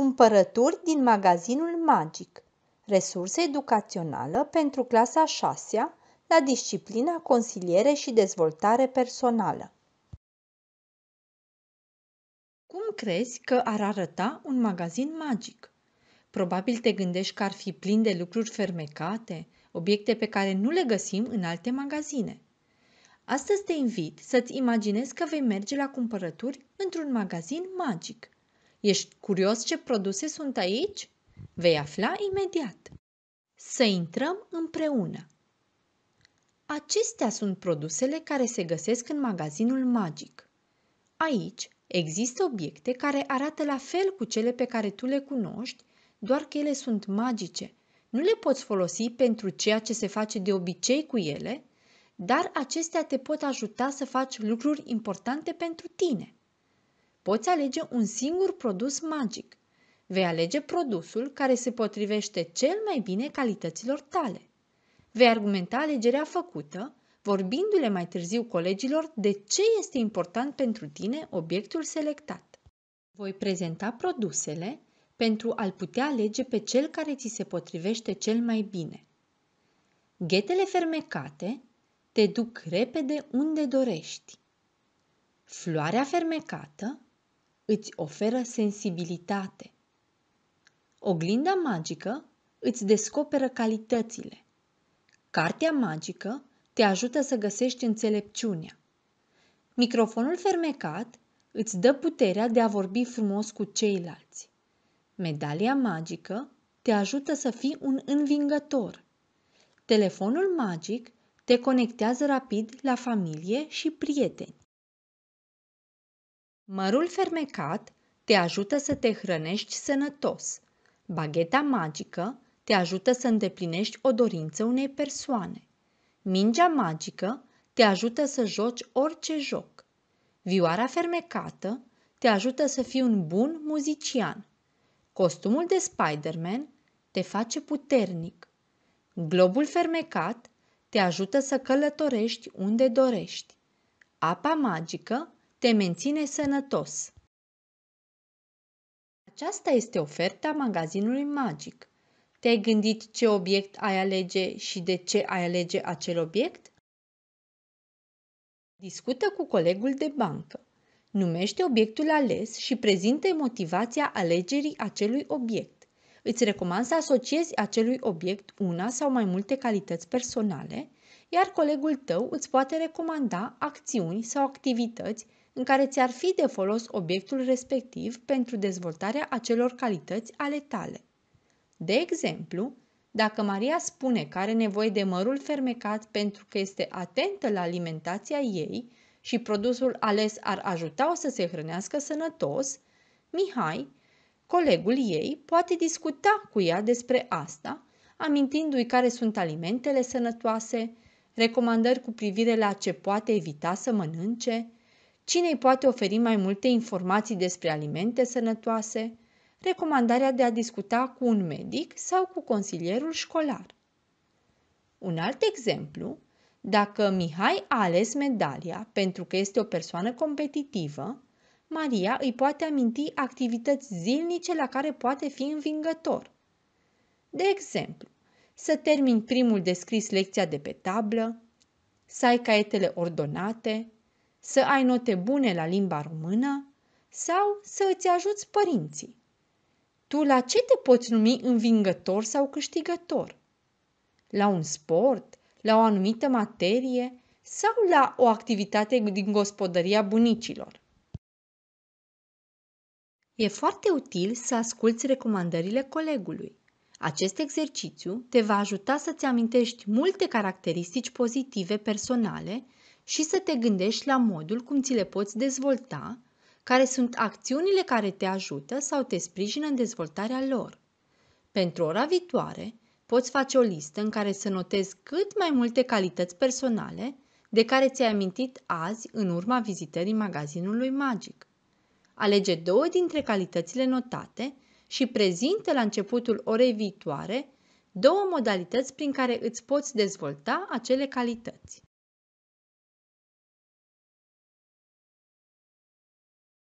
Cumpărături din magazinul magic. Resurse educațională pentru clasa 6 la disciplina consiliere și dezvoltare personală. Cum crezi că ar arăta un magazin magic? Probabil te gândești că ar fi plin de lucruri fermecate, obiecte pe care nu le găsim în alte magazine. Astăzi te invit să-ți imaginezi că vei merge la cumpărături într-un magazin magic – Ești curios ce produse sunt aici? Vei afla imediat. Să intrăm împreună. Acestea sunt produsele care se găsesc în magazinul magic. Aici există obiecte care arată la fel cu cele pe care tu le cunoști, doar că ele sunt magice. Nu le poți folosi pentru ceea ce se face de obicei cu ele, dar acestea te pot ajuta să faci lucruri importante pentru tine poți alege un singur produs magic. Vei alege produsul care se potrivește cel mai bine calităților tale. Vei argumenta alegerea făcută, vorbindu-le mai târziu colegilor de ce este important pentru tine obiectul selectat. Voi prezenta produsele pentru a-l putea alege pe cel care ți se potrivește cel mai bine. Ghetele fermecate te duc repede unde dorești. Floarea fermecată îți oferă sensibilitate. Oglinda magică îți descoperă calitățile. Cartea magică te ajută să găsești înțelepciunea. Microfonul fermecat îți dă puterea de a vorbi frumos cu ceilalți. Medalia magică te ajută să fii un învingător. Telefonul magic te conectează rapid la familie și prieteni. Mărul fermecat te ajută să te hrănești sănătos. Bagheta magică te ajută să îndeplinești o dorință unei persoane. Mingea magică te ajută să joci orice joc. Vioara fermecată te ajută să fii un bun muzician. Costumul de Spider-Man te face puternic. Globul fermecat te ajută să călătorești unde dorești. Apa magică te menține sănătos. Aceasta este oferta magazinului magic. Te-ai gândit ce obiect ai alege și de ce ai alege acel obiect? Discută cu colegul de bancă. Numește obiectul ales și prezinte motivația alegerii acelui obiect. Îți recomand să asociezi acelui obiect una sau mai multe calități personale iar colegul tău îți poate recomanda acțiuni sau activități în care ți-ar fi de folos obiectul respectiv pentru dezvoltarea acelor calități ale tale. De exemplu, dacă Maria spune că are nevoie de mărul fermecat pentru că este atentă la alimentația ei și produsul ales ar ajuta-o să se hrănească sănătos, Mihai, colegul ei, poate discuta cu ea despre asta, amintindu-i care sunt alimentele sănătoase, recomandări cu privire la ce poate evita să mănânce, cine îi poate oferi mai multe informații despre alimente sănătoase, recomandarea de a discuta cu un medic sau cu consilierul școlar. Un alt exemplu, dacă Mihai a ales medalia pentru că este o persoană competitivă, Maria îi poate aminti activități zilnice la care poate fi învingător. De exemplu, să termin primul descris lecția de pe tablă, să ai caietele ordonate, să ai note bune la limba română sau să îți ajuți părinții. Tu la ce te poți numi învingător sau câștigător? La un sport, la o anumită materie sau la o activitate din gospodăria bunicilor? E foarte util să asculți recomandările colegului. Acest exercițiu te va ajuta să-ți amintești multe caracteristici pozitive personale și să te gândești la modul cum ți le poți dezvolta, care sunt acțiunile care te ajută sau te sprijină în dezvoltarea lor. Pentru ora viitoare, poți face o listă în care să notezi cât mai multe calități personale de care ți-ai amintit azi în urma vizitării magazinului magic. Alege două dintre calitățile notate și prezinte la începutul orei viitoare două modalități prin care îți poți dezvolta acele calități.